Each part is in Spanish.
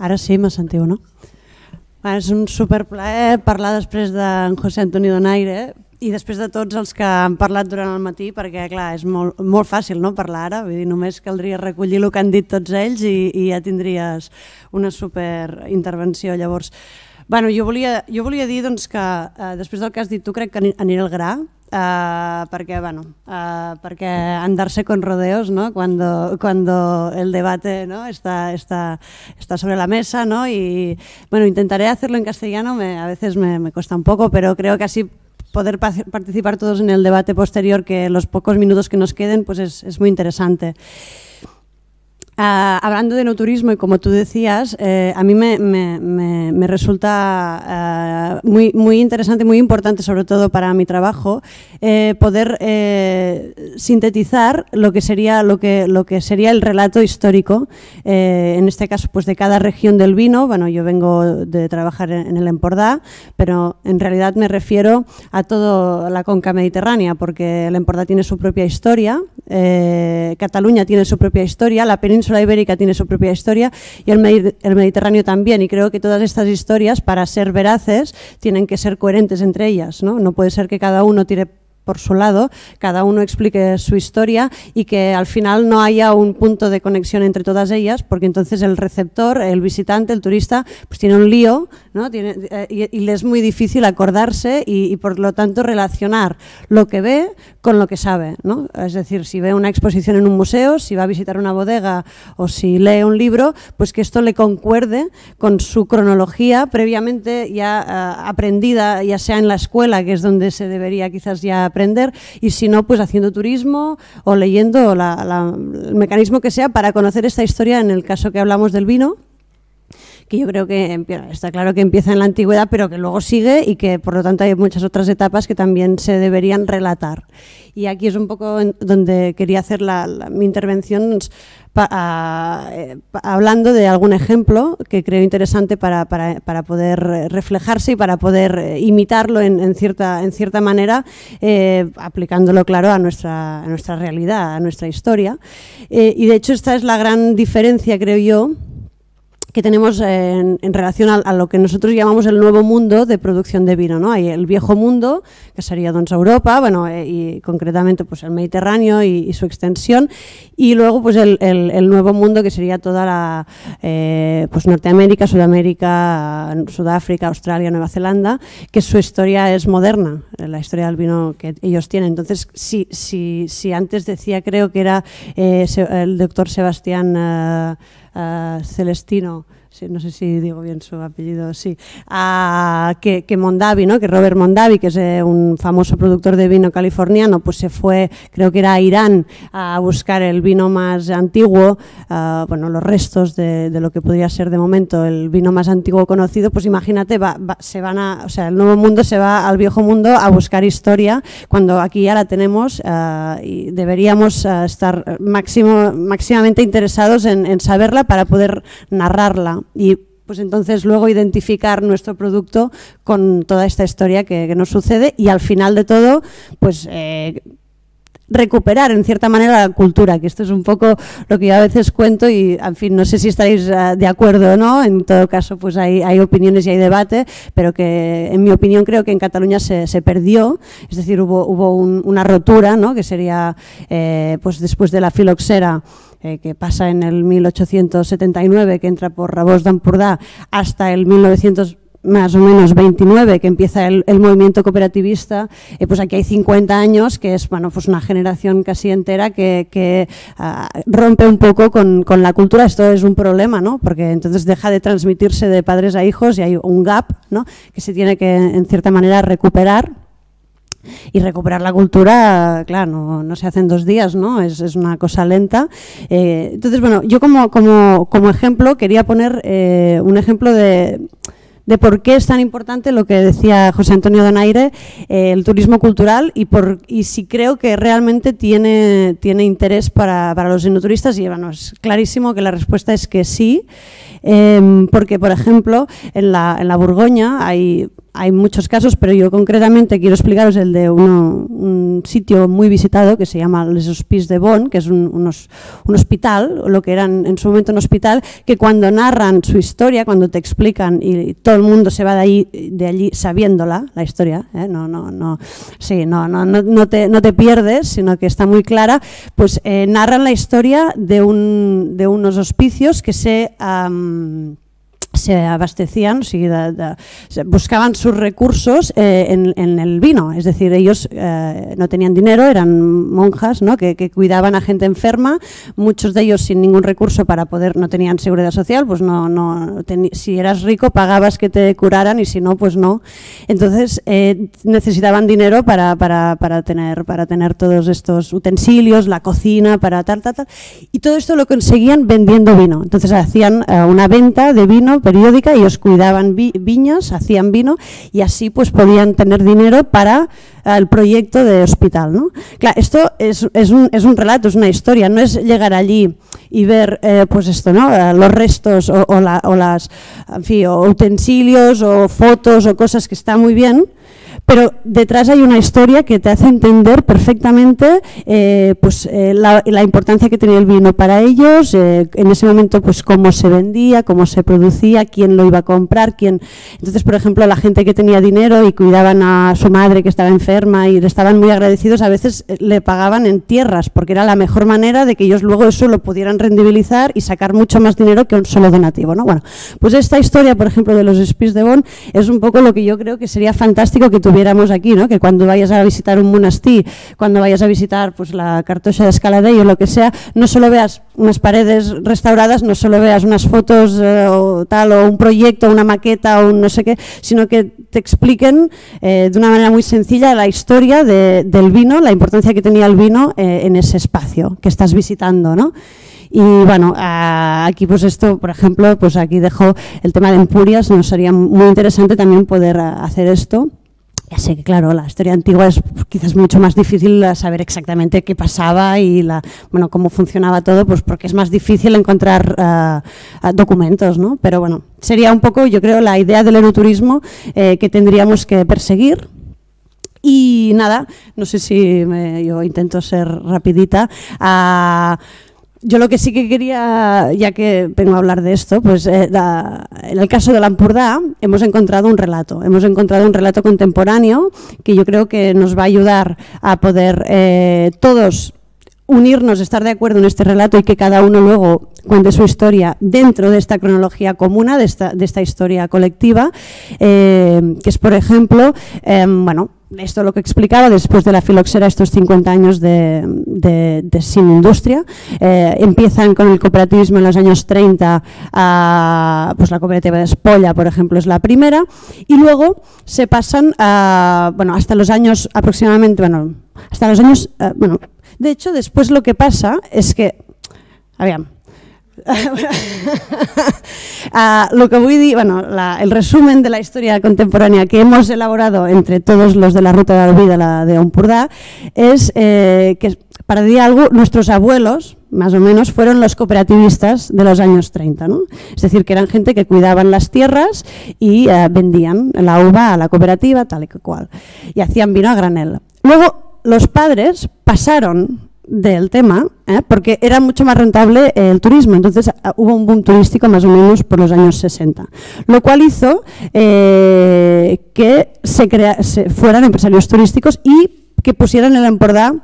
Ara sí, me sentiu, no? És un superplaer parlar després d'en José Antonio Donaire i després de tots els que han parlat durant el matí, perquè clar, és molt, molt fàcil no, parlar ara, vull dir, només caldria recollir el que han dit tots ells i, i ja tindries una super intervenció. Llavors, bueno, jo, volia, jo volia dir doncs, que eh, després del que has dit tu crec que aniré al gra, Ah, para que bueno, ah, porque andarse con rodeos, ¿no? Cuando, cuando el debate ¿no? está, está, está sobre la mesa, ¿no? Y bueno, intentaré hacerlo en castellano, a veces me, me cuesta un poco, pero creo que así poder participar todos en el debate posterior, que los pocos minutos que nos queden, pues es, es muy interesante. Ah, hablando de no turismo y como tú decías, eh, a mí me, me, me, resulta ah, muy, muy interesante, muy importante, sobre todo para mi trabajo, eh, poder eh, sintetizar lo que sería lo que lo que sería el relato histórico, en este caso, pues de cada región del vino. Bueno, yo vengo de trabajar en, el Empordà, pero en realidad me refiero a toda la conca mediterránea, porque el Empordà tiene su propia historia, Cataluña tiene su propia historia, la península la ibérica tiene su propia historia y el, Mediterráneo también. Y creo que todas estas historias, para ser veraces, tienen que ser coherentes entre ellas. No, no puede ser que cada uno tire por su lado, cada uno explique su historia y que al final no haya un punto de conexión entre todas ellas, porque entonces el receptor, el visitante, el turista, pues tiene un lío ¿no? tiene, eh, y, le es muy difícil acordarse y, por lo tanto relacionar lo que ve con lo que sabe. Es decir, si ve una exposición en un museo, si va a visitar una bodega o si lee un libro, pues que esto le concuerde con su cronología previamente ya eh, aprendida, ya sea en la escuela, que es donde se debería quizás ya aprender y si no, pues haciendo turismo o leyendo el mecanismo que sea para conocer esta historia en el caso que hablamos del vino que yo creo que está claro que empieza en la antigüedad, pero que luego sigue y que por lo tanto hay muchas otras etapas que también se deberían relatar. Y aquí es un poco donde quería hacer la, mi intervención eh, hablando de algún ejemplo que creo interesante para, para, poder reflejarse y para poder eh, imitarlo en, cierta, en cierta manera, eh, aplicándolo, claro, a nuestra, a nuestra realidad, a nuestra historia. y de hecho esta es la gran diferencia, creo yo, que tenemos en, relación a, lo que nosotros llamamos el nuevo mundo de producción de vino. ¿no? Hay el viejo mundo, que sería doncs, Europa, bueno, eh, y concretamente pues, el Mediterráneo y, su extensión, y luego pues, el, nuevo mundo, que sería toda la eh, pues, Norteamérica, Sudamérica, Sudáfrica, Australia, Nueva Zelanda, que su historia es moderna, eh, la historia del vino que ellos tienen. Entonces, si, si, si antes decía, creo que era el doctor Sebastián... Eh, Celestino sí, no sé si digo bien su apellido, sí, a, ah, que, Mondavi, ¿no? que Robert Mondavi, que es eh, un famoso productor de vino californiano, pues se fue, creo que era a Irán, a buscar el vino más antiguo, ah, bueno, los restos de, lo que podría ser de momento el vino más antiguo conocido, pues imagínate, se van a, o sea, el nuevo mundo se va al viejo mundo a buscar historia, cuando aquí ya la tenemos ah, y deberíamos estar máximo, máximamente interesados en saberla para poder narrarla y pues entonces luego identificar nuestro producto con toda esta historia que, nos sucede y al final de todo, pues... Eh, recuperar en cierta manera la cultura, que esto es un poco lo que yo a veces cuento y, en fin, no sé si estáis eh, de acuerdo o no, en todo caso pues hay, opiniones y hay debate, pero que en mi opinión creo que en Cataluña se, perdió, es decir, hubo, una rotura, ¿no? que sería eh, pues, después de la filoxera eh, que pasa en el 1879, que entra por Rabós d'Ampurda hasta el 1929, que empieza el, movimiento cooperativista, eh, pues aquí hay 50 años, que es bueno, pues una generación casi entera que, ah, rompe un poco con, con, la cultura. Esto es un problema, ¿no? porque entonces deja de transmitirse de padres a hijos y hay un gap ¿no? que se tiene que, en cierta manera, recuperar y recuperar la cultura, claro, no, se hace en dos días, ¿no? Es, es una cosa lenta. Eh, entonces, bueno, yo como, como, como ejemplo quería poner eh, un ejemplo de de por qué es tan importante lo que decía José Antonio Donaire, eh, el turismo cultural, y, por, si creo que realmente tiene, tiene interés para, para los enoturistas. Y bueno, es clarísimo que la respuesta es que sí, em, porque, por ejemplo, en la, en la hay hay muchos casos, pero yo concretamente quiero explicaros el de un sitio muy visitado que se llama Les Hospices de Bonn, que es un, unos, un, hospital, lo que eran en su momento un hospital, que cuando narran su historia, cuando te explican y todo mundo se va de allí, de allí sabiéndola, la historia, ¿eh? no, no, no, sí, no, no, no, te, no te pierdes, sino que está muy clara, pues eh, narran la historia de, un, de unos hospicios que se se abastecían, si buscaban sus recursos eh, en, el vino. Es decir, ellos eh, no tenían dinero, eran monjas ¿no? que, cuidaban a gente enferma, muchos de ellos sin ningún recurso para poder, no tenían seguridad social, pues no, no si eras rico pagabas que te curaran y si no, pues no. Entonces eh, necesitaban dinero para, tener, para tener todos estos utensilios, la cocina, para tal, tal, tal. Y todo esto lo conseguían vendiendo vino. Entonces hacían una venta de vino periódica, y os cuidaban viñas, hacían vino y así pues podían tener dinero para eh, el proyecto de hospital. ¿no? esto es, es, un, es, un, relato, es una historia, no es llegar allí y ver eh, pues esto, ¿no? Eh, los restos o, las, utensilios o fotos o cosas que está muy bien, pero detrás hay una historia que te hace entender perfectamente eh, pues, eh, la, importancia que tenía el vino para ellos, eh, en ese momento pues cómo se vendía, cómo se producía, quién lo iba a comprar, quién... Entonces, por ejemplo, la gente que tenía dinero y cuidaban a su madre que estaba enferma y le estaban muy agradecidos, a veces le pagaban en tierras, porque era la mejor manera de que ellos luego eso lo pudieran rendibilizar y sacar mucho más dinero que un solo donativo. ¿no? Bueno, pues esta historia, por ejemplo, de los Spies de Bonn es un poco lo que yo creo que sería fantástico que tuviera aquí, Que cuando vayas a visitar un monastí, cuando vayas a visitar pues la cartocha de Escaladei o lo que sea, no solo veas unas paredes restauradas, no solo veas unas fotos eh, o tal, o un proyecto, una maqueta o no sé qué, sino que te expliquen eh, de una manera muy sencilla la historia del vino, la importancia que tenía el vino eh, en ese espacio que estás visitando, ¿no? Y bueno, aquí pues esto, por ejemplo, pues aquí dejo el tema de Empurias, nos sería muy interesante también poder hacer esto. Ya sé que, claro, la historia antigua es quizás mucho más difícil saber exactamente qué pasaba y la, bueno, cómo funcionaba todo, pues porque es más difícil encontrar ah, ah, documentos, ¿no? Pero bueno, sería un poco, yo creo, la idea del eroturismo eh, que tendríamos que perseguir. Y nada, no sé si yo intento ser rapidita. Ah, yo lo que sí que quería, ya que vengo a hablar de esto, pues eh, en el caso de la hemos encontrado un relato, hemos encontrado un relato contemporáneo que yo creo que nos va a ayudar a poder eh, todos unirnos, estar de acuerdo en este relato y que cada uno luego cuente su historia dentro de esta cronología común, de esta, historia colectiva, eh, que es, por ejemplo, eh, bueno, esto es lo que explicaba después de la filoxera, estos 50 años de, de, sin industria. Eh, empiezan con el cooperativismo en los años 30, pues la cooperativa de Espolla, por ejemplo, es la primera, y luego se pasan a, bueno, hasta los años aproximadamente, bueno, hasta los años, bueno, de hecho, después lo que pasa es que, a Ah, lo que voy a decir, bueno, el resumen de la historia contemporánea que hemos elaborado entre todos los de la Ruta de la Vida la de Ompurdá es eh, que, para decir algo, nuestros abuelos, más o menos, fueron los cooperativistas de los años 30. ¿no? Es decir, que eran gente que cuidaban las tierras y eh, vendían la uva a la cooperativa, tal y cual. Y hacían vino a granel. Luego, los padres pasaron del tema, ¿eh? porque era mucho más rentable el turismo. Entonces ah, hubo un boom turístico más o menos por los años 60, lo cual hizo eh, que se, fueran empresarios turísticos y que pusieran el Empordà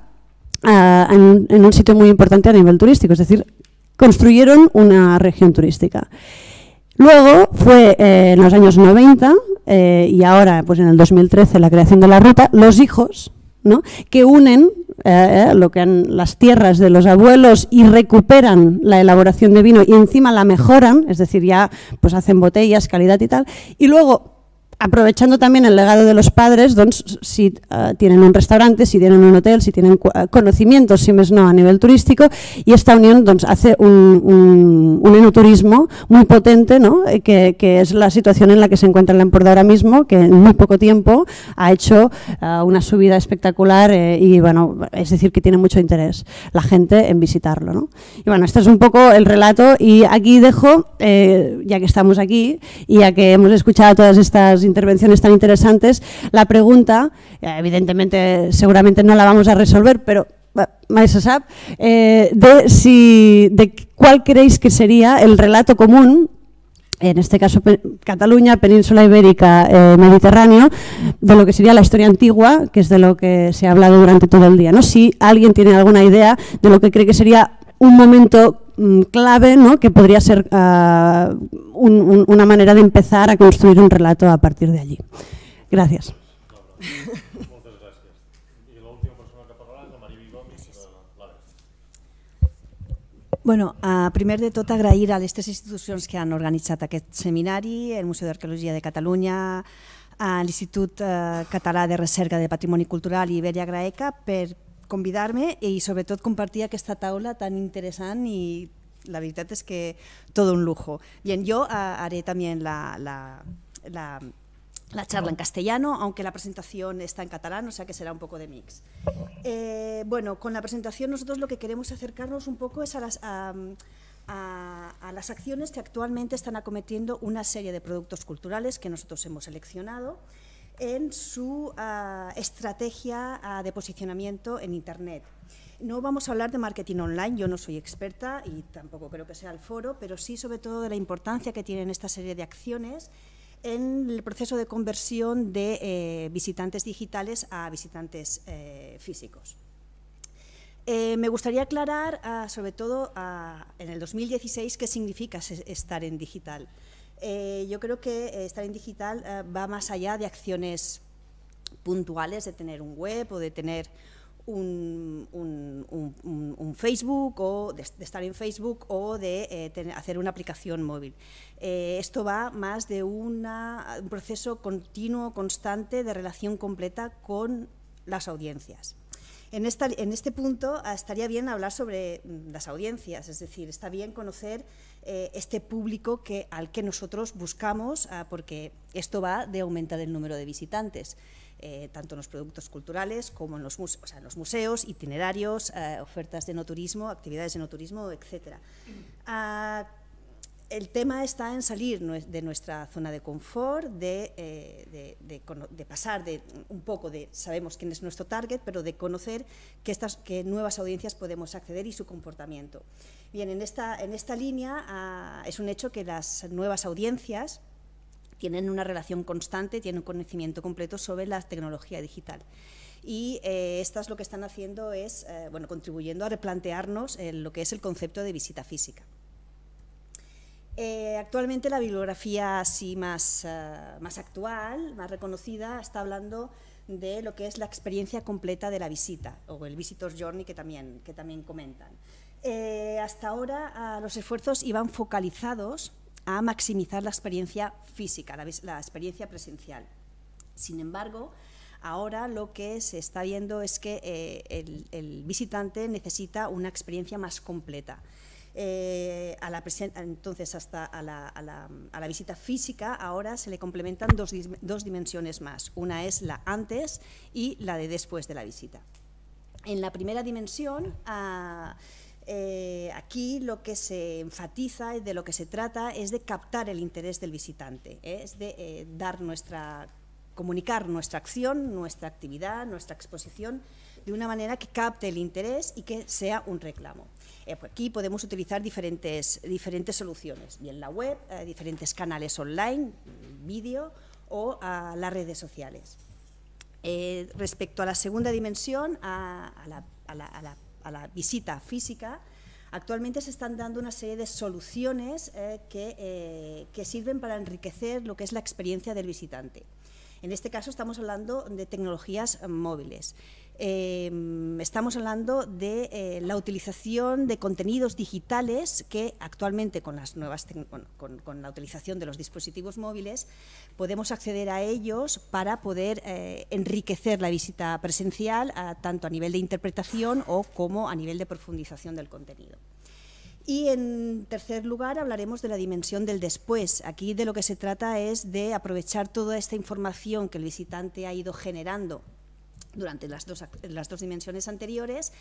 ah, en, un sitio muy importante a nivel turístico, es decir, construyeron una región turística. Luego fue eh, en los años 90 y ahora pues en el 2013 la creación de la ruta Los Hijos, ¿no? que unen eh, eh, lo que han las tierras de los abuelos y recuperan la elaboración de vino y encima la mejoran, es decir, ya pues hacen botellas, calidad y tal, y luego aprovechando también el legado de los padres, si eh, tienen un restaurante, si tienen un hotel, si tienen eh, conocimientos, si no, a nivel turístico, y esta unión hace un, un, enoturismo muy potente, ¿no? Eh, que, es la situación en la que se encuentra la Empordà ahora mismo, que en muy poco tiempo ha hecho una subida espectacular y bueno, es decir, que tiene mucho interés la gente en visitarlo. Y bueno, este es un poco el relato y aquí dejo, ya que estamos aquí y ya que hemos escuchado todas estas intervenciones tan interesantes. La pregunta, eh, evidentemente, seguramente no la vamos a resolver, pero Maestro eh, de, si, de cuál creéis que sería el relato común en este caso Cataluña, península ibérica, eh, Mediterráneo, de lo que sería la historia antigua, que es de lo que se ha hablado durante todo el día. ¿no? Si alguien tiene alguna idea de lo que cree que sería un momento Mm, clave ¿no? que podría ser uh, un, un, una manera de empezar a construir un relato a partir de allí. Gracias. Bueno, eh, primer de tot agrair a les tres institucions que han organitzat aquest seminari, el Museu d'Arqueologia de Catalunya, l'Institut eh, Català de Recerca de Patrimoni Cultural i Iberia Graeca, per, y sobre todo compartía compartir esta tabla tan interesante y la verdad es que todo un lujo. Bien, yo eh, haré también la, la, la charla en castellano, aunque la presentación está en catalán, o sea que será un poco de mix. Eh, bueno, con la presentación nosotros lo que queremos acercarnos un poco es a las, a las acciones que actualmente están acometiendo una serie de productos culturales que nosotros hemos seleccionado en su ah, estrategia ah, de posicionamiento en Internet. No vamos a hablar de marketing online, yo no soy experta y tampoco creo que sea el foro, pero sí sobre todo de la importancia que tienen esta serie de acciones en el proceso de conversión de eh, visitantes digitales a visitantes eh, físicos. Eh, me gustaría aclarar, ah, sobre todo en el 2016, qué significa estar en digital. Eh, yo creo que eh, estar en digital eh, va más allá de acciones puntuales, de tener un web o de tener un, Facebook o de, estar en Facebook o de hacer una aplicación móvil. esto va más de un proceso continuo, constante de relación completa con las audiencias. en, este punto ah, estaría bien hablar sobre mm, las audiencias, es decir, está bien conocer eh, este público que, al que nosotros buscamos, ah, porque esto va de aumentar el número de visitantes. Eh, tanto en los productos culturales como en los, museos, en los museos itinerarios, eh, ofertas de no turismo, actividades de no turismo, etc el tema está en salir de nuestra zona de confort, eh, de, pasar de un poco de, sabemos quién es nuestro target, pero de conocer qué estas, nuevas audiencias podemos acceder y su comportamiento. Bien, en esta, línea ah, es un hecho que las nuevas audiencias tienen una relación constante, tienen un conocimiento completo sobre la tecnología digital y eh, estas lo que están haciendo es, eh, bueno, contribuyendo a replantearnos lo que es el concepto de visita física. Eh, actualmente la bibliografía así eh, más, actual, más reconocida, está hablando de lo que es la experiencia completa de la visita, o el visitor Journey que también, que también comentan. Eh, hasta ahora los esfuerzos iban focalizados a maximizar la experiencia física, la, experiencia presencial. Sin embargo, Ahora lo que se está viendo es que el, visitante necesita una experiencia más completa. Eh, a la entonces hasta a la, visita física, ahora se le complementan dos, dimensiones más. Una es la antes y la de después de la visita. En la primera dimensión, ah, eh, aquí lo que se enfatiza y de lo que se trata es de captar el interés del visitante, ¿eh? es de dar nuestra, comunicar nuestra acción, nuestra actividad, nuestra exposición de una manera que capte el interés y que sea un reclamo. Eh, pues aquí podemos utilizar diferentes, diferentes soluciones, en la web, eh, diferentes canales online, vídeo o ah, las redes sociales. Eh, respecto a la segunda dimensión, a, la, visita física, actualmente se están dando una serie de soluciones que, que sirven para enriquecer lo que es la experiencia del visitante. En este caso estamos hablando de tecnologías móviles. Em, estamos hablando de eh, la utilización de contenidos digitales que actualmente con, las nuevas con, la utilización de los dispositivos móviles podemos acceder a ellos para poder eh, enriquecer la visita presencial tanto a nivel de interpretación o como a nivel de profundización del contenido. Y en tercer lugar hablaremos de la dimensión del después. Aquí de lo que se trata es de aprovechar toda esta información que el visitante ha ido generando durante las dos, las dos dimensiones anteriores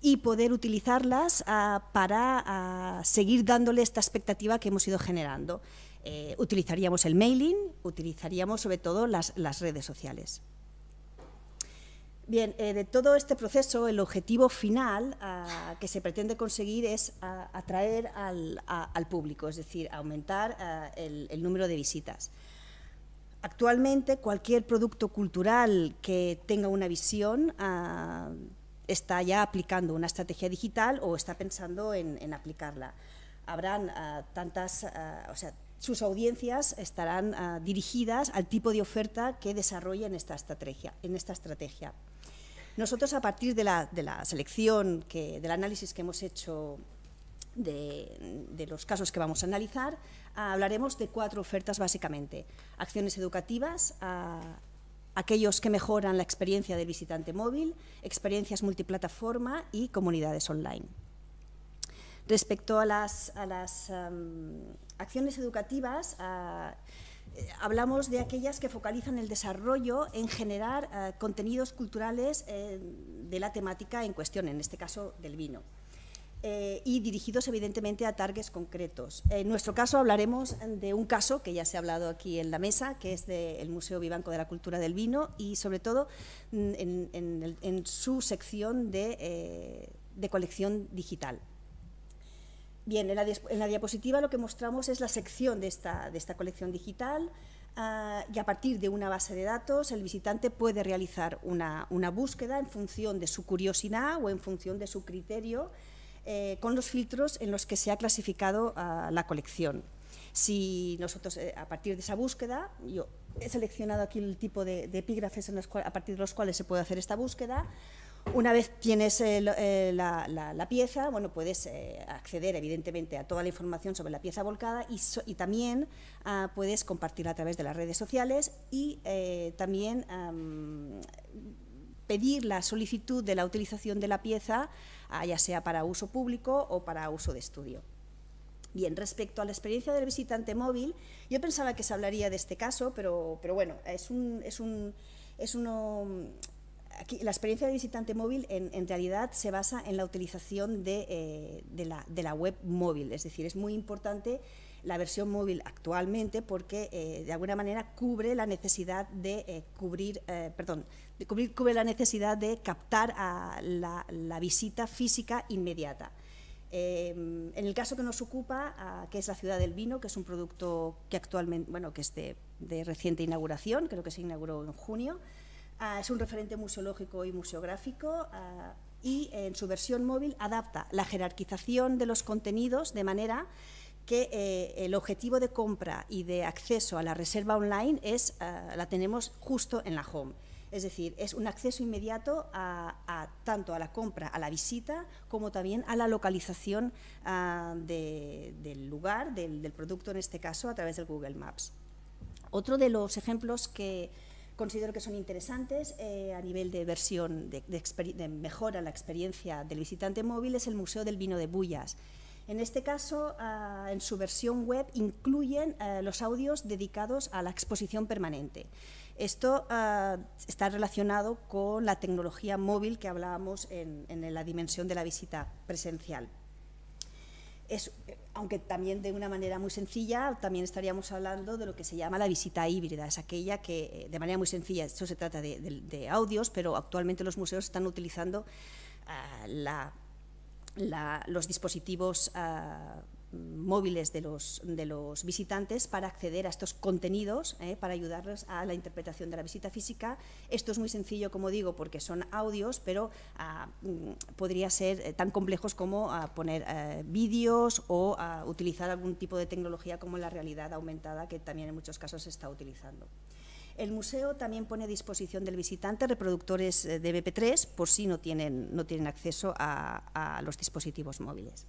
y poder utilizarlas ah, para ah, seguir dándole esta expectativa que hemos ido generando. Eh, utilizaríamos el mailing, utilizaríamos sobre todo las, redes sociales. Bien, eh, de todo este proceso, el objetivo final ah, que se pretende conseguir es atraer al, público, es decir, aumentar el número de visitas. Actualmente cualquier producto cultural que tenga una visión ah, está ya aplicando una estrategia digital o está pensando en, aplicarla. Habrán ah, tantas, ah, o sea, sus audiencias estarán dirigidas al tipo de oferta que desarrollen esta estrategia, en esta estrategia. Nosotros a partir de la, de la selección, que, del análisis que hemos hecho de, los casos que vamos a analizar, hablaremos de cuatro ofertas básicamente. Acciones educativas, aquellos que mejoran la experiencia del visitante móvil, experiencias multiplataforma y comunidades online. Respecto a las, em, acciones educativas, eh, hablamos de aquellas que focalizan el desarrollo en generar eh, contenidos culturales eh, de la temática en cuestión, en este caso del vino. Eh, y dirigidos evidentemente a targets concretos. En nuestro caso hablaremos de un caso que ya se ha hablado aquí en la mesa, que es del Museo Vivanco de la Cultura del Vino y sobre todo en, su sección de, eh, de colección digital. Bien, en la, diapositiva lo que mostramos es la sección de esta, de esta colección digital ah, y a partir de una base de datos el visitante puede realizar una, una, búsqueda en función de su curiosidad o en función de su criterio eh, con los filtros en los que se ha clasificado a la colección. Si nosotros, eh, a partir de esa búsqueda, yo he seleccionado aquí el tipo de, epígrafes a partir de los cuales se puede hacer esta búsqueda, una vez tienes eh, la, pieza, bueno, puedes acceder evidentemente a toda la información sobre la pieza volcada y, también ah, puedes compartir a través de las redes sociales y también pedir la solicitud de la utilización de la pieza, ah, ya sea para uso público o para uso de estudio. Bien, respecto a la experiencia del visitante móvil, yo pensaba que se hablaría de este caso, pero, bueno, es un, es un, es uno, aquí, la experiencia del visitante móvil en, realidad se basa en la utilización de, eh, de la web móvil, es decir, es muy importante la versión móvil actualmente porque eh, de alguna manera cubre la necesidad de eh, cubrir, eh, perdón, de cubrir, cubre la necesidad de captar la, visita física inmediata. en el caso que nos ocupa, que es la ciudad del vino, que es un producto que actualmente, bueno, que es de, reciente inauguración, creo que se inauguró en junio, ah, es un referente museológico y museográfico. Ah, y en su versión móvil adapta la jerarquización de los contenidos de manera que eh, el objetivo de compra y de acceso a la reserva online es, eh, la tenemos justo en la home. Es decir, es un acceso inmediato a, tanto a la compra, a la visita, como también a la localización ah, del lugar, del, producto en este caso, a través del Google Maps. Otro de los ejemplos que considero que son interesantes eh, a nivel de versión, de, de mejora la experiencia del visitante móvil, es el Museo del Vino de Bullas en este caso, ah, en su versión web incluyen eh, los audios dedicados a la exposición permanente. Esto ah, está relacionado con la tecnología móvil que hablábamos en, la dimensión de la visita presencial. Es, aunque también de una manera muy sencilla, también estaríamos hablando de lo que se llama la visita híbrida, es aquella que eh, de manera muy sencilla, esto se trata de audios, pero actualmente los museos están utilizando ah, la los dispositivos ah, móviles de los, visitantes para acceder a estos contenidos, eh, para ayudarles a la interpretación de la visita física. Esto es muy sencillo, como digo, porque son audios, pero ah, mm, podría ser eh, tan complejos como ah, poner eh, vídeos o utilizar algún tipo de tecnología como la realidad aumentada, que también en muchos casos se está utilizando. El museo también pone a disposición del visitante reproductores eh, de BP3 por si no tienen, acceso a, los dispositivos móviles.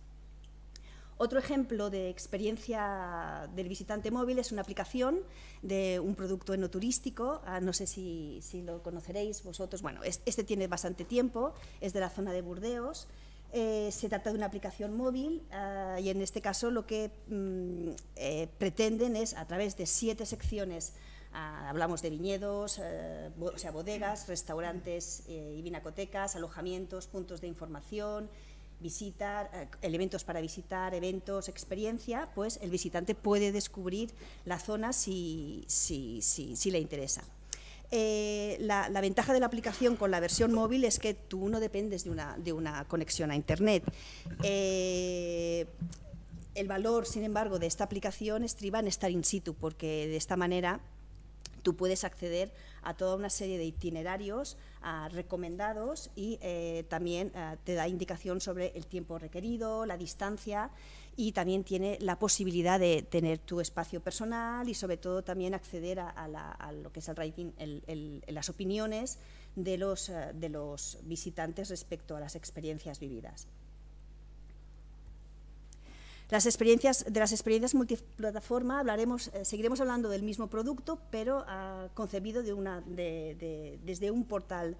Otro ejemplo de experiencia del visitante móvil es una aplicación de un producto enoturístico, ah, no sé si, lo conoceréis vosotros, bueno, este tiene bastante tiempo, es de la zona de Burdeos, eh, se trata de una aplicación móvil ah, y en este caso lo que mm, eh, pretenden es, a través de siete secciones Ah, hablamos de viñedos, eh, bodegas, restaurantes eh, y vinacotecas, alojamientos, puntos de información, visitar, eh, elementos para visitar, eventos, experiencia, pues el visitante puede descubrir la zona si, le interesa. la, ventaja de la aplicación con la versión móvil es que tú no dependes de una, conexión a Internet. el valor, sin embargo, de esta aplicación estriba en estar in situ, porque de esta manera tú puedes acceder a toda una serie de itinerarios recomendados y eh, también eh, te da indicación sobre el tiempo requerido, la distancia y también tiene la posibilidad de tener tu espacio personal y sobre todo también acceder a, lo que es el rating, las opiniones eh, de los visitantes respecto a las experiencias vividas. Las experiencias, de las experiencias multiplataforma hablaremos, eh, seguiremos hablando del mismo producto, pero ah, concebido de una, desde, un portal,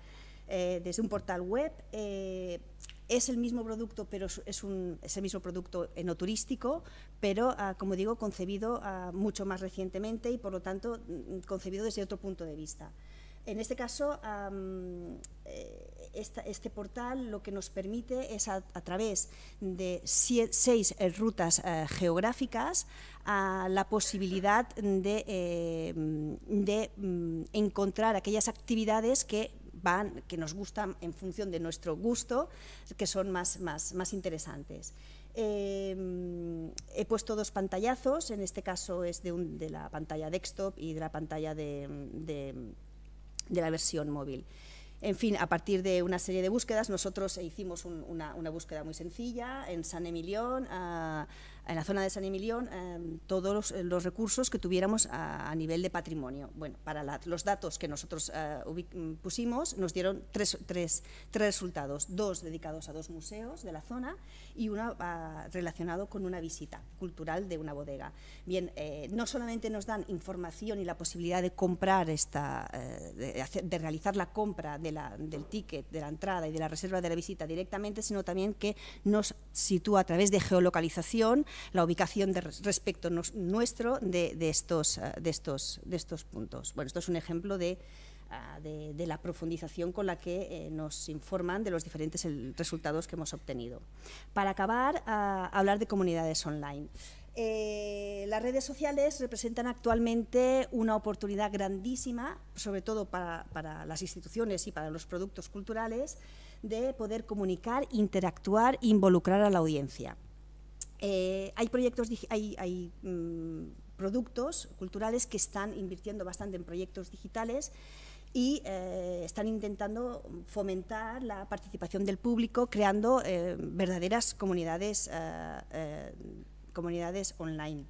eh, desde un portal web. Eh, es el mismo producto, pero es, un, el mismo producto enoturístico pero ah, como digo, concebido ah, mucho más recientemente y por lo tanto mm, concebido desde otro punto de vista. En este caso, este portal lo que nos permite es a, través de seis eh, rutas eh, geográficas la posibilidad de, eh, mm, encontrar aquellas actividades que nos gustan en función de nuestro gusto, que son más, interesantes. he puesto dos pantallazos, en este caso es de, la pantalla desktop y de la pantalla de la versión móvil. En fin, a partir de una serie de búsquedas, nosotros hicimos una, búsqueda muy sencilla en San Emilión en la zona de San Emilión eh, todos eh, los, recursos que tuviéramos a, nivel de patrimonio. Bueno, para los datos que nosotros eh, mm, pusimos nos dieron tres, tres, tres, resultados, dos dedicados a dos museos de la zona y uno ah, relacionado con una visita cultural de una bodega. Bien, no solamente nos dan información y la posibilidad de comprar esta, de, realizar la compra del ticket, de la entrada y de la reserva de la visita directamente, sino también que nos sitúa a través de geolocalización la ubicación de respecto nuestro de, ah, de, estos, puntos. Bueno, esto es un ejemplo de, ah, la profundización con la que eh, nos informan de los diferentes resultados que hemos obtenido. Para acabar, ah, hablar de comunidades online. Eh, las redes sociales representan actualmente una oportunidad grandísima, sobre todo para, para las instituciones y para los productos culturales, de poder comunicar, interactuar, involucrar a la audiencia. Eh, hay proyectos, hay, mm, productos culturales que están invirtiendo bastante en proyectos digitales y eh, están intentando fomentar la participación del público creando eh, verdaderas comunidades, comunidades online.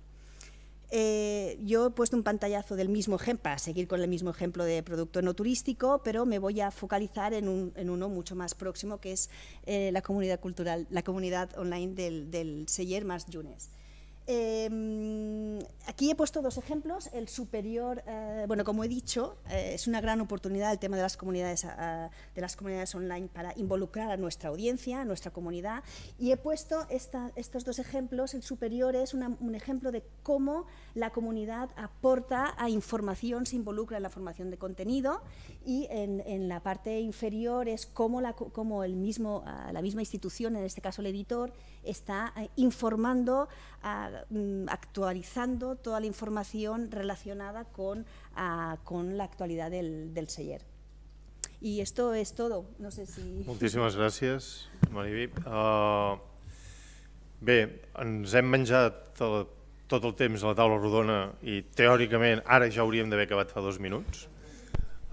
Eh, yo he puesto un pantallazo del mismo ejemplo, para seguir con el mismo ejemplo de producto no turístico, pero me voy a focalizar en, uno mucho más próximo, que es eh, la comunidad cultural, la comunidad online del, del Seller Mas Yunes. Em, aquí he puesto dos ejemplos. El superior, eh, bueno, como he dicho, eh, es una gran oportunidad el tema de las comunidades eh, de las comunidades online para involucrar a nuestra audiencia, a nuestra comunidad. Y he puesto estos dos ejemplos. El superior es un ejemplo de cómo la comunidad aporta a información, se involucra en la formación de contenido. Y en, en la parte inferior es cómo, la, cómo el mismo, la misma institución, en este caso el editor, está eh, informando, ah, mm, actualizando toda la información relacionada con, ah, con la actualidad del, del seller. Y esto es todo. No sé si... Moltíssimes gràcies, Maribí. Uh, bé, ens hem menjat el, tot el temps a la taula rodona i teòricament ara ja hauríem d'haver acabat fa dos minuts.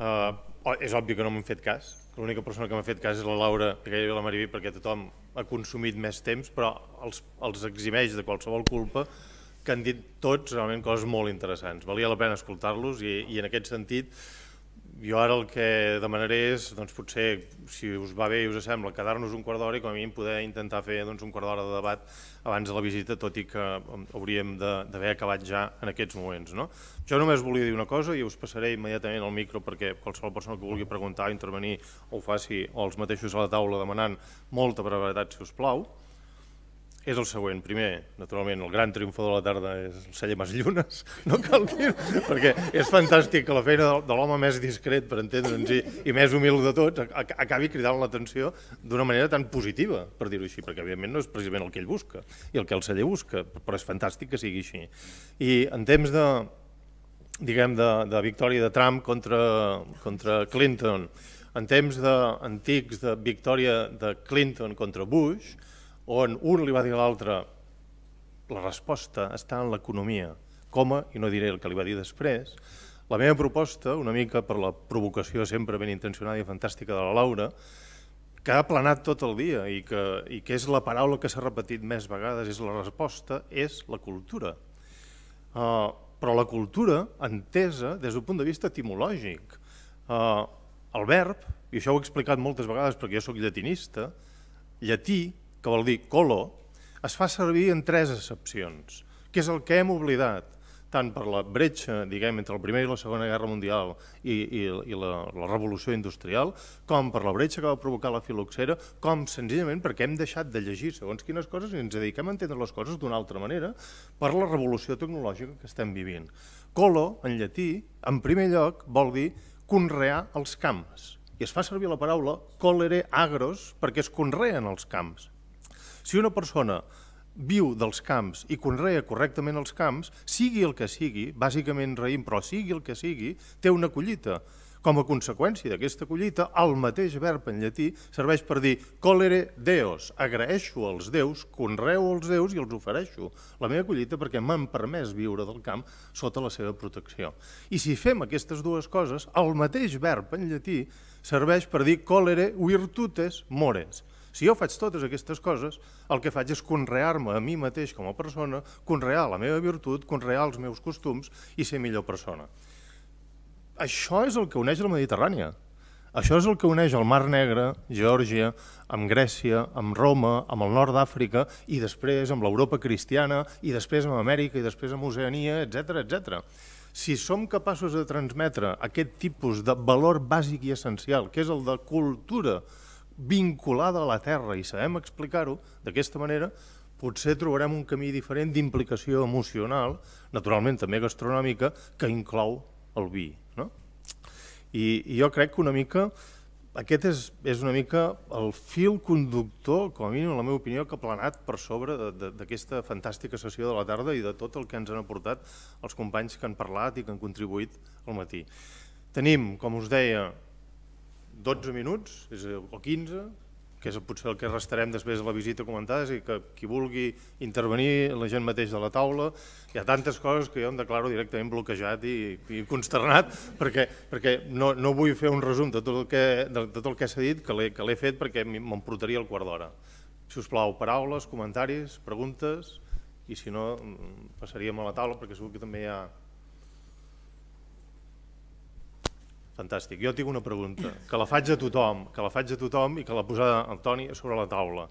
Uh, és obvi que no m'han fet cas, l'única persona que m'ha fet cas és la Laura i gairebé la Mariví perquè tothom ha consumit més temps però els, els eximeix de qualsevol culpa que han dit tots realment coses molt interessants. Valia la pena escoltar-los i, i en aquest sentit jo ara el que demanaré és, doncs potser, si us va bé i us sembla, quedar-nos un quart d'hora i com a mínim poder intentar fer doncs, un quart d'hora de debat abans de la visita, tot i que um, hauríem d'haver acabat ja en aquests moments. No? Jo només volia dir una cosa i us passaré immediatament el micro perquè qualsevol persona que vulgui preguntar, intervenir o ho faci o els mateixos a la taula demanant molta brevetat, si us plau és el següent. Primer, naturalment, el gran triomfador de la tarda és el celler Mas Llunes, no cal dir perquè és fantàstic que la feina de l'home més discret, per entendre'ns, i, i més humil de tots, acabi cridant l'atenció d'una manera tan positiva, per dir-ho així, perquè evidentment no és precisament el que ell busca i el que el celler busca, però és fantàstic que sigui així. I en temps de, diguem, de, de victòria de Trump contra, contra Clinton, en temps d'antics de, de victòria de Clinton contra Bush, on un li va dir a l'altre la resposta està en l'economia, com a, i no diré el que li va dir després, la meva proposta, una mica per la provocació sempre ben intencionada i fantàstica de la Laura, que ha planat tot el dia i que, i que és la paraula que s'ha repetit més vegades, és la resposta, és la cultura. Uh, però la cultura entesa des d'un punt de vista etimològic. Uh, el verb, i això ho he explicat moltes vegades perquè jo sóc llatinista, llatí que vol dir colo, es fa servir en tres excepcions, que és el que hem oblidat, tant per la bretxa diguem, entre la Primera i la Segona Guerra Mundial i, i, i la, la Revolució Industrial, com per la bretxa que va provocar la filoxera, com senzillament perquè hem deixat de llegir segons quines coses i ens dediquem a entendre les coses d'una altra manera per la revolució tecnològica que estem vivint. Colo, en llatí, en primer lloc vol dir conrear els camps. I es fa servir la paraula colere agros perquè es conreen els camps. Si una persona viu dels camps i conrea correctament els camps, sigui el que sigui, bàsicament raïm, però sigui el que sigui, té una collita. Com a conseqüència d'aquesta collita, el mateix verb en llatí serveix per dir colere deos, agraeixo als déus, conreu als déus i els ofereixo la meva collita perquè m'han permès viure del camp sota la seva protecció. I si fem aquestes dues coses, el mateix verb en llatí serveix per dir colere virtutes mores, si jo faig totes aquestes coses, el que faig és conrear-me a mi mateix com a persona, conrear la meva virtut, conrear els meus costums i ser millor persona. Això és el que uneix la Mediterrània. Això és el que uneix el Mar Negre, Geòrgia, amb Grècia, amb Roma, amb el nord d'Àfrica i després amb l'Europa cristiana i després amb Amèrica i després amb Oceania, etc etc. Si som capaços de transmetre aquest tipus de valor bàsic i essencial, que és el de cultura, vinculada a la terra i sabem explicar-ho d'aquesta manera, potser trobarem un camí diferent d'implicació emocional, naturalment també gastronòmica, que inclou el vi. No? I, I jo crec que una mica aquest és, és una mica el fil conductor, com a mínim en la meva opinió, que ha planat per sobre d'aquesta fantàstica sessió de la tarda i de tot el que ens han aportat els companys que han parlat i que han contribuït al matí. Tenim, com us deia, 12 minuts és, o 15, que és potser el que restarem després de la visita comentada, és que qui vulgui intervenir, la gent mateix de la taula, hi ha tantes coses que jo em declaro directament bloquejat i, i consternat, perquè, perquè no, no vull fer un resum de tot el que, de, de tot el que s'ha dit, que l'he fet perquè m'emportaria el quart d'hora. Si us plau, paraules, comentaris, preguntes, i si no, mm, passaríem a la taula, perquè segur que també hi ha Fantàstic. Jo tinc una pregunta, que la faig a tothom, que la faig a tothom i que la posa el Toni sobre la taula,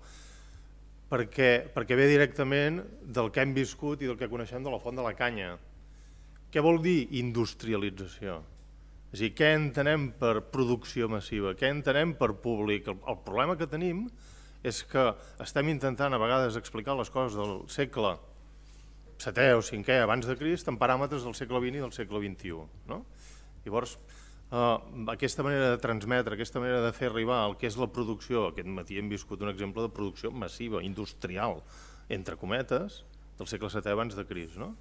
perquè, perquè ve directament del que hem viscut i del que coneixem de la font de la canya. Què vol dir industrialització? És dir, què entenem per producció massiva? Què entenem per públic? El, el problema que tenim és que estem intentant a vegades explicar les coses del segle setè o cinquè abans de Crist en paràmetres del segle XX i del segle XXI. No? Llavors, Uh, aquesta manera de transmetre, aquesta manera de fer arribar el que és la producció, aquest matí hem viscut un exemple de producció massiva, industrial, entre cometes, del segle VII abans de Cris. No?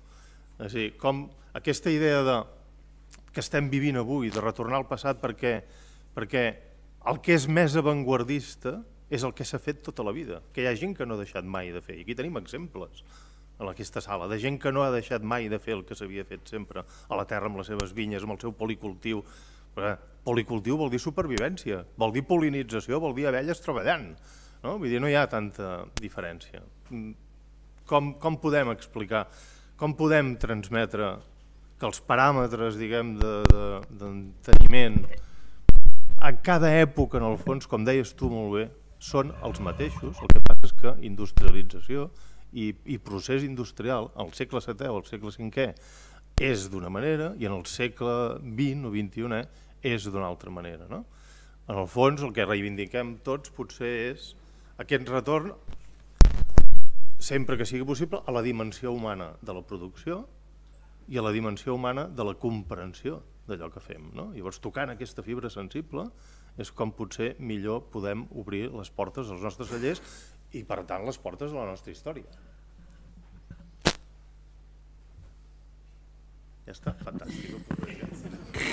És a dir, com aquesta idea de, que estem vivint avui, de retornar al passat perquè, perquè el que és més avantguardista és el que s'ha fet tota la vida, que hi ha gent que no ha deixat mai de fer. I aquí tenim exemples en aquesta sala, de gent que no ha deixat mai de fer el que s'havia fet sempre a la terra amb les seves vinyes, amb el seu policultiu, Policultiu vol dir supervivència, vol dir polinització, vol dir abelles treballant. No? Vull dir, no hi ha tanta diferència. Com, com podem explicar, com podem transmetre que els paràmetres d'enteniment de, de, a cada època, en el fons, com deies tu molt bé, són els mateixos, el que passa és que industrialització i, i procés industrial al segle VII o al segle V és d'una manera i en el segle XX o XXI eh, és d'una altra manera. No? En el fons el que reivindiquem tots potser és aquest retorn, sempre que sigui possible, a la dimensió humana de la producció i a la dimensió humana de la comprensió d'allò que fem. No? Llavors, tocant aquesta fibra sensible, és com potser millor podem obrir les portes als nostres cellers i, per tant, les portes de la nostra història. Ja està, fantàstic. No hi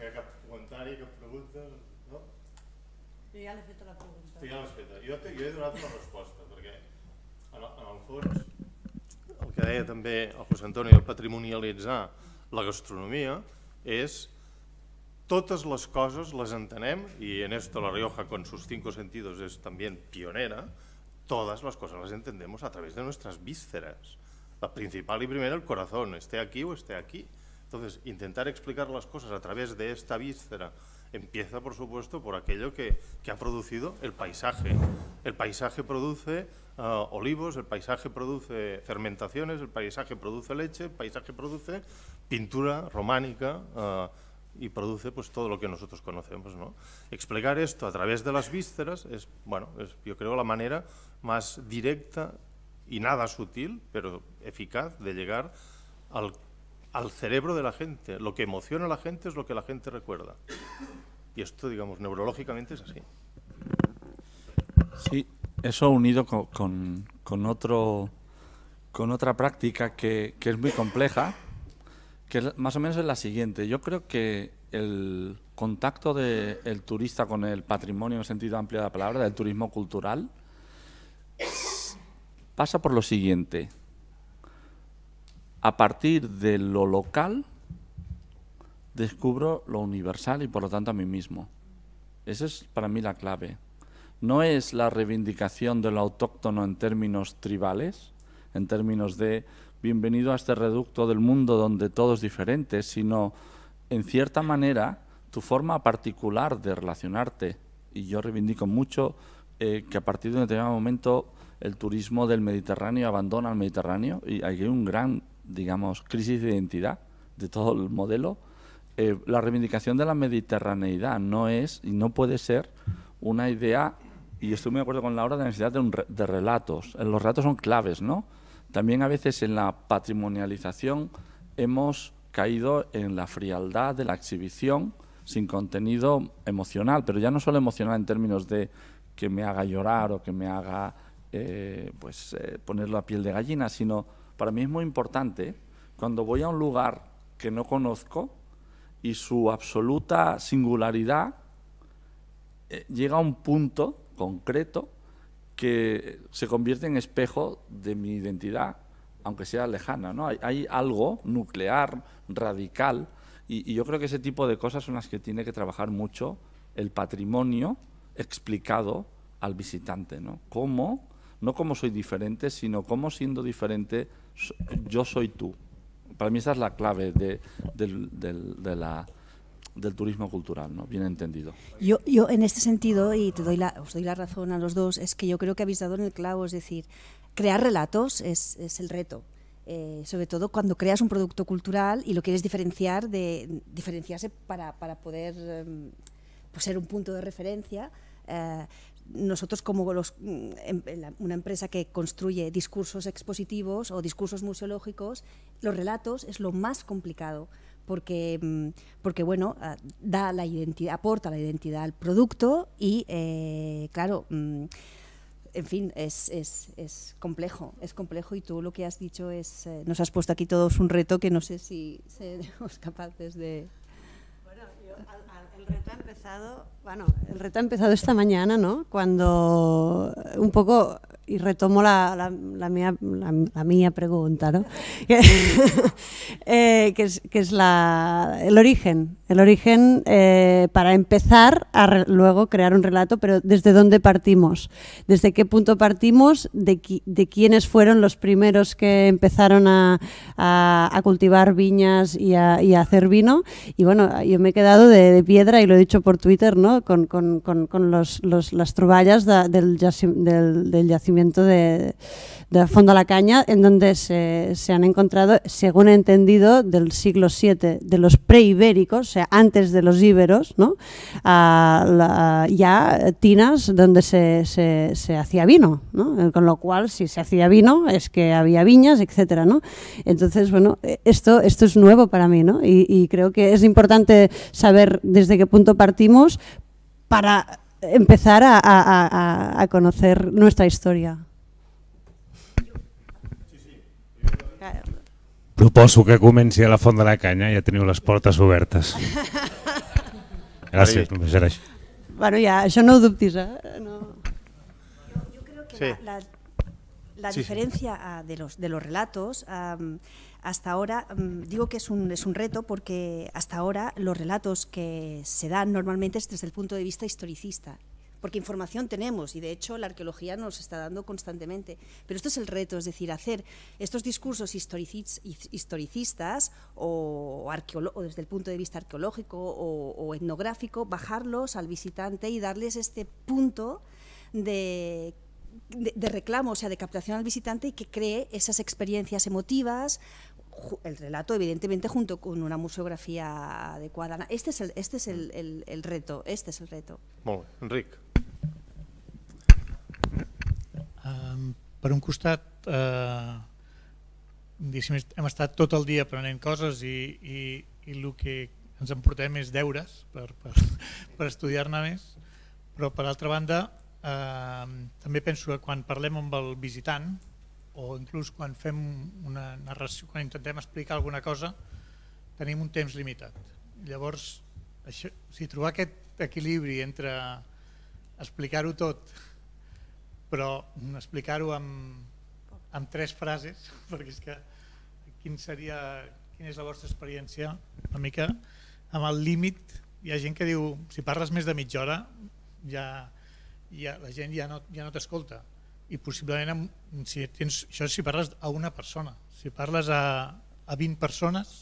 ha cap comentari, cap pregunta? No? Jo ja l'he fet la pregunta. Sí, ja l'has fet. Eh? Jo, jo he donat la resposta, perquè en el, en el fons el que deia també el José Antonio, patrimonialitzar la gastronomia és totes les coses les entenem, i en esto La Rioja con sus cinco sentidos es también pionera, todas las cosas las entendemos a través de nuestras vísceras. la principal y primera, el corazón, esté aquí o esté aquí. Entonces, intentar explicar las cosas a través de esta víscera empieza, por supuesto, por aquello que, que ha producido el paisaje. El paisaje produce ah, olivos, el paisaje produce fermentaciones, el paisaje produce leche, el paisaje produce pintura románica. Ah, y produce pues todo lo que nosotros conocemos. ¿no? Explicar esto a través de las vísceras es, bueno, es, yo creo, la manera más directa y nada sutil, pero eficaz, de llegar al, al, cerebro de la gente. Lo que emociona a la gente es lo que la gente recuerda. Y esto, digamos, neurológicamente es así. Sí, eso unido con, con, otro, con otra práctica que, que, es muy compleja, que más o menos es la siguiente. Yo creo que el contacto del turista con el patrimonio en sentido amplio de la palabra, del turismo cultural, pasa por lo siguiente. A partir de lo local descubro lo universal y por lo tanto a mí mismo. Esa es para mí la clave. No es la reivindicación del lo autóctono en términos tribales, en términos de bienvenido a este reducto del mundo donde todo es diferente, sino en cierta manera tu forma particular de relacionarte. Y yo reivindico mucho eh, que a partir de un determinado momento el turismo del Mediterráneo abandona el Mediterráneo y hay un gran, digamos, crisis de identidad de todo el modelo. Eh, la reivindicación de la mediterraneidad no es y no puede ser una idea, y estoy muy de acuerdo con Laura, de la necesidad de, de relatos. Eh, los relatos son claves, ¿no? También a veces en la patrimonialización hemos caído en la frialdad de la exhibición sin contenido emocional, pero ya no solo emocional en términos de que me haga llorar o que me haga eh, pues, eh, ponerlo a piel de gallina, sino para mí es muy importante cuando voy a un lugar que no conozco y su absoluta singularidad eh, llega a un punto concreto que se convierte en espejo de mi identidad, aunque sea lejana. ¿no? Hay, algo nuclear, radical, y, y, yo creo que ese tipo de cosas son las que tiene que trabajar mucho el patrimonio explicado al visitante. ¿no? ¿Cómo no como soy diferente, sino como siendo diferente yo soy tú. Para mí esa es la clave del, turismo cultural, ¿no? Bien entendido. Yo, en este sentido, y te doy os doy la razón a los dos, es que yo creo que habéis dado en el clavo, es decir, crear relatos es, el reto. Eh, sobre todo cuando creas un producto cultural y lo quieres diferenciar diferenciarse para, poder em, pues, ser un punto de referencia. Eh, nosotros como mm, em, una empresa que construye discursos expositivos o discursos museológicos, los relatos es lo más complicado porque, mm, porque bueno, ah, da la identidad, aporta la identidad al producto y, eh, claro, mm, en fin, es, es, complejo, es complejo y tú lo que has dicho es, eh, nos has puesto aquí todos un reto que no sé si seremos capaces de... Bueno, el reto ha empezado bueno, el reto ha empezado esta mañana, ¿no? Cuando un poco, y retomo la, mía, pregunta, ¿no? Eh, que es, que el origen, el origen eh, para empezar a luego crear un relato, pero desde dónde partimos, desde qué punto partimos, de, de quiénes fueron los primeros que empezaron a, cultivar viñas y a, hacer vino. Y bueno, yo me he quedado de piedra y lo he dicho por Twitter, ¿no? con, con, con, los, los, las truballas del, del, yacimiento de, de, Fondo a la Caña, en donde se, se, han encontrado, según he entendido, del siglo VII, de los preibéricos, o sea, antes de los íberos, ¿no? a la, ya tinas donde se, se, se hacía vino, ¿no? Eh, con lo cual si se hacía vino es que había viñas, etcétera, ¿no? Entonces, bueno, eh, esto, esto es nuevo para mí, ¿no? y, y creo que es importante saber desde qué punto partimos para empezar a, conocer nuestra historia. Proposo que comenci a la Font de la caña ya ha tenido las puertas Gràcies, Gracias. Bueno, ya, eso no ho dubtis, eh? Yo, creo que la, diferencia eh, de, los, de los relatos... Eh, hasta ahora, mm, digo que es un, es un reto porque hasta ahora los relatos que se dan normalmente es desde el punto de vista historicista, porque información tenemos y de hecho la arqueología nos está dando constantemente. Pero esto es el reto, es decir, hacer estos discursos historicistas o, desde el punto de vista arqueológico o, etnográfico, bajarlos al visitante y darles este punto de, de reclamo, o sea, de captación al visitante y que cree esas experiencias emotivas, el relato, evidentemente, junto con una museografía adecuada. Este es el, este es el, el, el reto, este és el reto. Molt bé. Enric. Um, per un costat, eh, hem estat tot el dia aprenent coses i, i, i el que ens en portem és deures per, per, per estudiar-ne més, però per altra banda uh, també penso que quan parlem amb el visitant o inclús quan fem una narració, quan intentem explicar alguna cosa, tenim un temps limitat. Llavors, això, si trobar aquest equilibri entre explicar-ho tot, però explicar-ho amb, amb tres frases, perquè és que quin seria, quina és la vostra experiència una mica amb el límit hi ha gent que diu si parles més de mitja hora ja, ja la gent ja no, ja no t'escolta i possiblement amb, si tens, això si parles a una persona, si parles a, a 20 persones,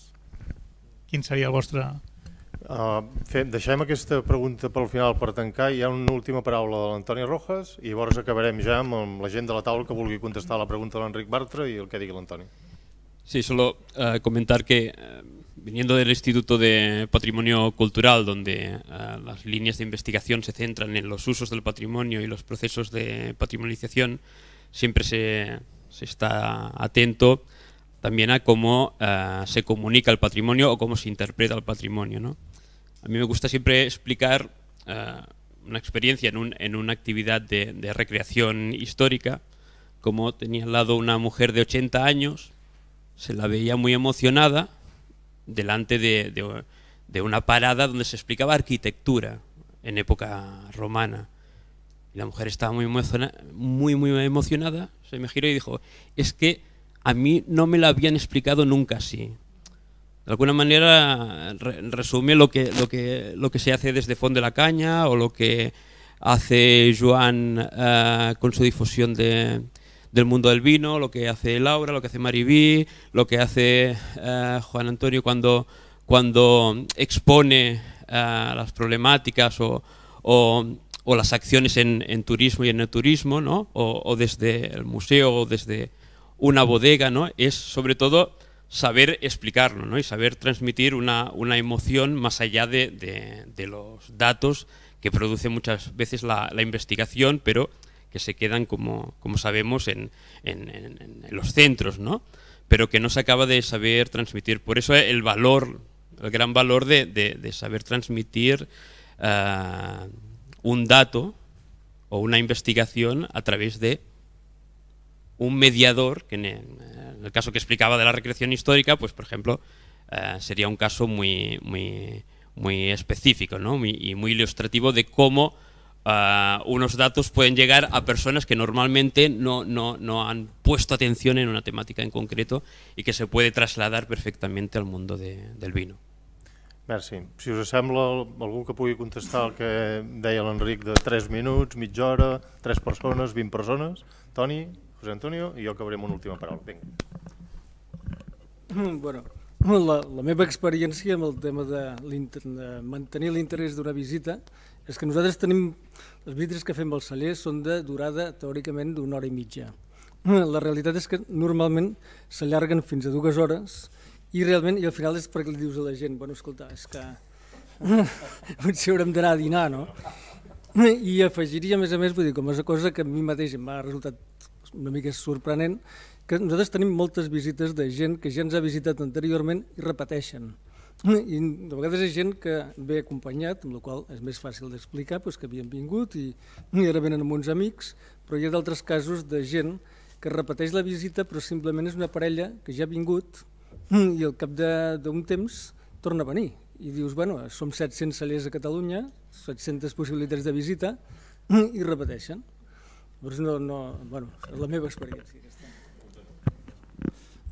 quin seria el vostre... Uh, fem, deixem aquesta pregunta pel final per tancar. Hi ha una última paraula de l'Antoni Rojas i llavors acabarem ja amb la gent de la taula que vulgui contestar la pregunta de l'Enric Bartra i el que digui l'Antoni. Sí, solo uh, comentar que uh, viniendo del Instituto de Patrimonio Cultural, donde eh, las líneas de investigación se centran en los usos del patrimonio y los procesos de patrimonialización, siempre se, se está atento también a cómo eh, se comunica el patrimonio o cómo se interpreta el patrimonio. A mí me gusta siempre explicar eh, una experiencia en, en una actividad de, de recreación histórica, como tenía al lado una mujer de 80 años, se la veía muy emocionada delante de, una parada donde se explicaba arquitectura en época romana. la mujer estaba muy, muy, muy emocionada, se me giró y dijo, es que a mí no me la habían explicado nunca así. De alguna manera resume lo que, lo, que, lo que se hace desde Fondo de la Caña o lo que hace Joan eh, con su difusión de, del mundo del vino, lo que hace Laura, lo que hace Maribí, lo que hace eh, Juan Antonio cuando, cuando expone eh, las problemáticas o, o, las acciones en, turismo y en el turismo, o, desde el museo o desde una bodega, ¿no? es sobre todo saber explicarlo ¿no? y saber transmitir una, emoción más allá de, los datos que produce muchas veces la, la investigación, pero que se quedan, como, como sabemos, en, los centros, ¿no? pero que no se acaba de saber transmitir. Por eso el valor, el gran valor de, saber transmitir ah, un dato o una investigación a través de un mediador, que en el caso que explicaba de la recreación histórica, pues por ejemplo, ah, sería un caso muy, muy, específico ¿no? y muy ilustrativo de cómo Uh, unos datos pueden llegar a personas que normalmente no, no, no, han puesto atención en una temática en concreto y que se puede trasladar perfectamente al mundo de, del vino. Merci. Si us sembla, algú que pugui contestar el que deia l'Enric de 3 minuts, mitja hora, 3 persones, 20 persones. Toni, José Antonio, i jo acabaré amb una última paraula. Vinga. Mm, bueno, la, la meva experiència amb el tema de, de mantenir l'interès d'una visita és que nosaltres tenim... Els vidres que fem al celler són de durada teòricament d'una hora i mitja. La realitat és que normalment s'allarguen fins a dues hores i realment i al final és perquè li dius a la gent bueno, escolta, és que potser haurem d'anar a dinar, no? I afegiria, a més a més, vull dir, com és una cosa que a mi mateix em va resultat una mica sorprenent, que nosaltres tenim moltes visites de gent que ja ens ha visitat anteriorment i repeteixen. I de vegades hi ha gent que ve acompanyat, amb la qual és més fàcil d'explicar, doncs que havien vingut i, i ara venen amb uns amics, però hi ha d'altres casos de gent que repeteix la visita però simplement és una parella que ja ha vingut i al cap d'un temps torna a venir. I dius, bueno, som 700 cellers a Catalunya, 700 possibilitats de visita, i repeteixen. Llavors, no, no, bueno, és la meva experiència.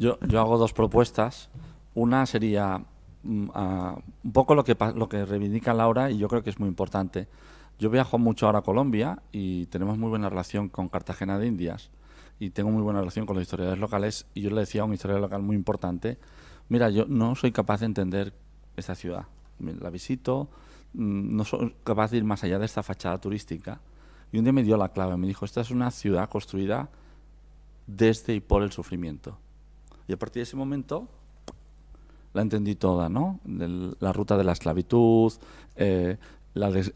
Jo, jo hago dos propuestas. Una seria Mm, un poco lo que, lo que reivindica Laura y yo creo que es muy importante. Yo viajo mucho ahora a Colombia y tenemos muy buena relación con Cartagena de Indias y tengo muy buena relación con los historiadores locales y yo le decía a un historiador local muy importante, mira, yo no soy capaz de entender esta ciudad, la visito, mm, no soy capaz de ir más allá de esta fachada turística. Y un día me dio la clave, me dijo, esta es una ciudad construida desde y por el sufrimiento. Y a partir de ese momento la entendí toda, ¿no? la ruta de la esclavitud. Eh,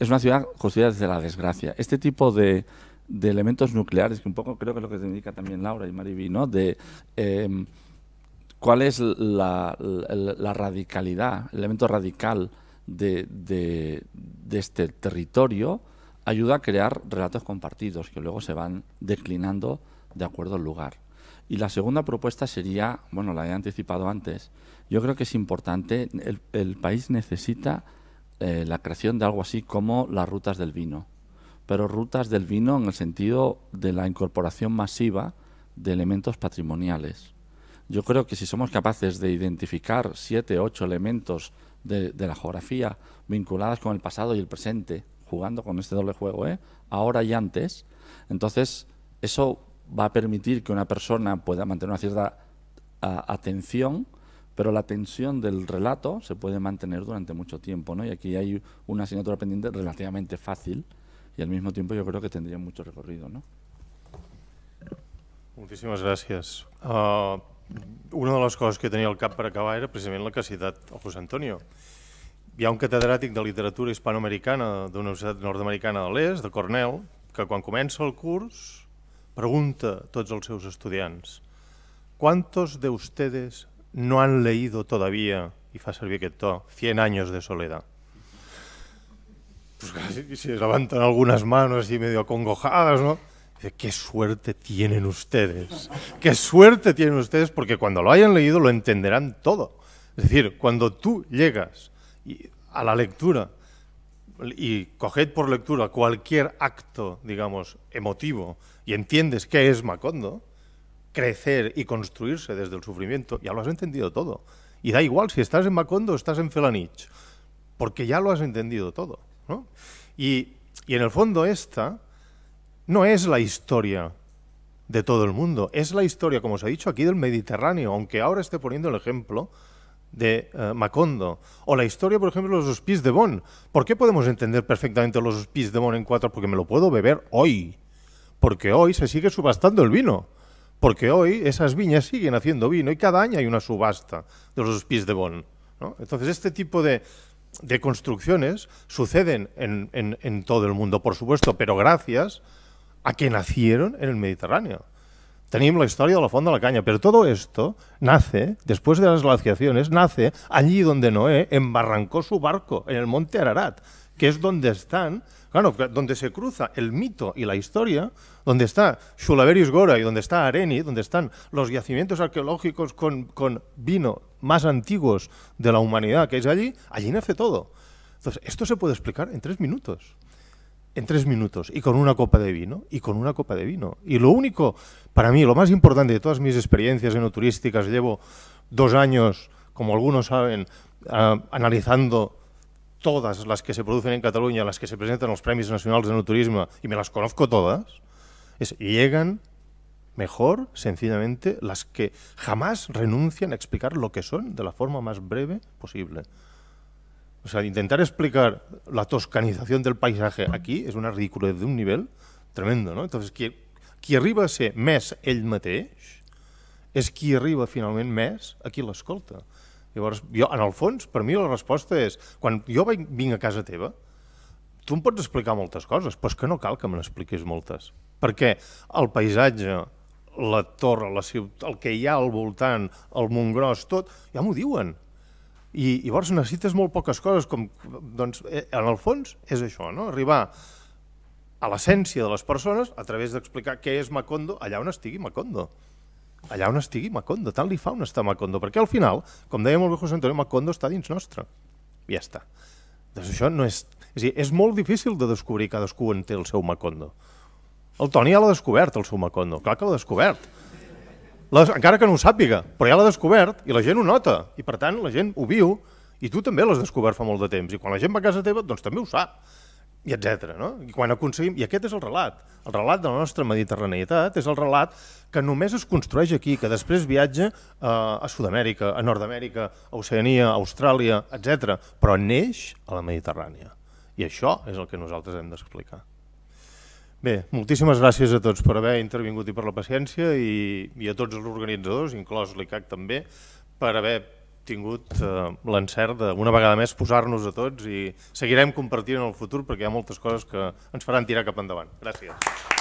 es una ciudad construida desde la desgracia. Este tipo de, elementos nucleares, que un poco creo que es lo que se indica también Laura y Mariby, ¿no? De em, cuál es la, radicalidad, el elemento radical de este territorio, ayuda a crear relatos compartidos que luego se van declinando de acuerdo al lugar. Y la segunda propuesta sería, bueno, la he anticipado antes, yo creo que es importante, el, país necesita eh, la creación de algo así como las rutas del vino, pero rutas del vino en el sentido de la incorporación masiva de elementos patrimoniales. Yo creo que si somos capaces de identificar siete, ocho elementos de, la geografía vinculadas con el pasado y el presente, jugando con este doble juego, ¿eh? ahora y antes, entonces eso va a permitir que una persona pueda mantener una cierta atención pero la tensión del relato se puede mantener durante mucho tiempo, ¿no? Y aquí hay una asignatura pendiente relativamente fácil y al mismo tiempo yo creo que tendría mucho recorrido, ¿no? Moltíssimes gràcies. Uh, una de les coses que tenia al cap per acabar era precisament la que ha citat el José Antonio. Hi ha un catedràtic de literatura hispanoamericana de Universitat Nord-Americana de l'Est, de Cornell, que quan comença el curs pregunta a tots els seus estudiants ¿Cuántos de ustedes no han leído todavía y que todo 100 años de soledad. Pues casi se levantan algunas manos y medio acongojadas, ¿no? Dice, qué suerte tienen ustedes, qué suerte tienen ustedes, porque cuando lo hayan leído lo entenderán todo. Es decir, cuando tú llegas a la lectura y coged por lectura cualquier acto, digamos, emotivo y entiendes qué es Macondo, crecer y construirse desde el sufrimiento, ya lo has entendido todo. Y da igual si estás en Macondo o estás en Felanich, porque ya lo has entendido todo. Y, en el fondo esta no es la historia de todo el mundo, es la historia, como os he dicho aquí, del Mediterráneo, aunque ahora esté poniendo el ejemplo de eh, Macondo, o la historia, por ejemplo, de los Hospices de Bonn. ¿Por qué podemos entender perfectamente los Hospices de Bonn en cuatro? Porque me lo puedo beber hoy, porque hoy se sigue subastando el vino porque hoy esas viñas siguen haciendo vino y cada año hay una subasta de los pies de Bon. Entonces, este tipo de, construcciones suceden en, todo el mundo, por supuesto, pero gracias a que nacieron en el Mediterráneo. Tenemos la historia de la fonda de la caña, pero todo esto nace, después de las glaciaciones, nace allí donde Noé embarrancó su barco, en el monte Ararat que es donde están, claro, donde se cruza el mito y la historia, donde está Shulaverius Gora y donde está Areni, donde están los yacimientos arqueológicos con, vino más antiguos de la humanidad que es allí, allí nace todo. Entonces, esto se puede explicar en tres minutos en tres minutos y con una copa de vino y con una copa de vino. Y lo único, para mí, lo más importante de todas mis experiencias enoturísticas, llevo dos años, como algunos saben, ah, analizando todas las que se producen en Cataluña, las que se presentan en los premios nacionales de no turismo, y me las conozco todas, es, llegan mejor, sencillamente, las que jamás renuncian a explicar lo que son de la forma más breve posible. O sea, intentar explicar la toscanización del paisaje aquí es una ridiculez de un nivel tremendo, no? Entonces, qui, arriba a mes el ell Es aquí arriba finalmente mes aquí lo l'escolta. Llavors, jo, en el fons, per mi la resposta és, quan jo vinc a casa teva, tu em pots explicar moltes coses, però és que no cal que me n'expliquis moltes. Perquè el paisatge, la torre, la ciutat, el que hi ha al voltant, el Montgròs, tot, ja m'ho diuen. I, I llavors necessites molt poques coses, com, doncs, eh, en el fons és això, no? arribar a l'essència de les persones a través d'explicar què és Macondo allà on estigui Macondo allà on estigui Macondo, tant li fa on està Macondo, perquè al final, com deia molt bé José Antonio, Macondo està dins nostre. I ja està. Doncs això no és... És, dir, és molt difícil de descobrir cadascú en té el seu Macondo. El Toni ja l'ha descobert, el seu Macondo. Clar que l'ha descobert. Les, encara que no ho sàpiga, però ja l'ha descobert i la gent ho nota. I per tant, la gent ho viu i tu també l'has descobert fa molt de temps. I quan la gent va a casa teva, doncs també ho sap i etc. No? I quan aconseguim... I aquest és el relat. El relat de la nostra mediterraneïtat és el relat que només es construeix aquí, que després viatja eh, a, Sud-amèrica, a Nord-amèrica, a Oceania, a Austràlia, etc. Però neix a la Mediterrània. I això és el que nosaltres hem d'explicar. Bé, moltíssimes gràcies a tots per haver intervingut i per la paciència i, i a tots els organitzadors, inclòs l'ICAC també, per haver tingut eh, l'encert d'una vegada més posar-nos a tots i seguirem compartint en el futur perquè hi ha moltes coses que ens faran tirar cap endavant. Gràcies.